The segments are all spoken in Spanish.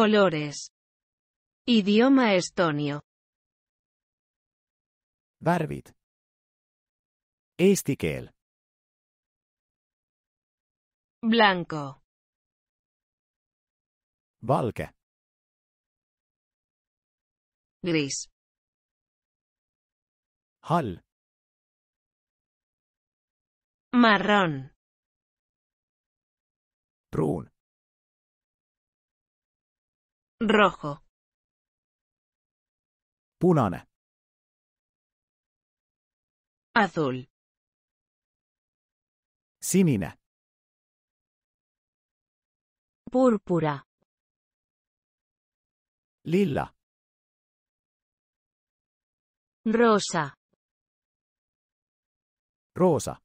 Colores. Idioma estonio. barbit Eesti Blanco. balca Gris. Hall. Marrón. Brun rojo punane azul sinine púrpura Lila. rosa rosa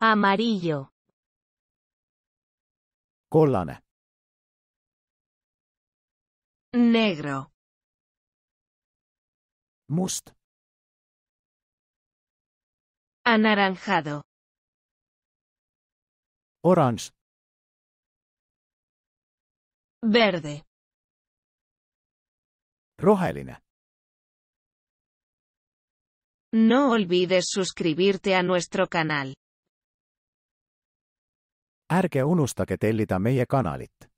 amarillo Collane negro must anaranjado orange verde rojalina no olvides suscribirte a nuestro canal. Ärge unustage tellida meie kanalit.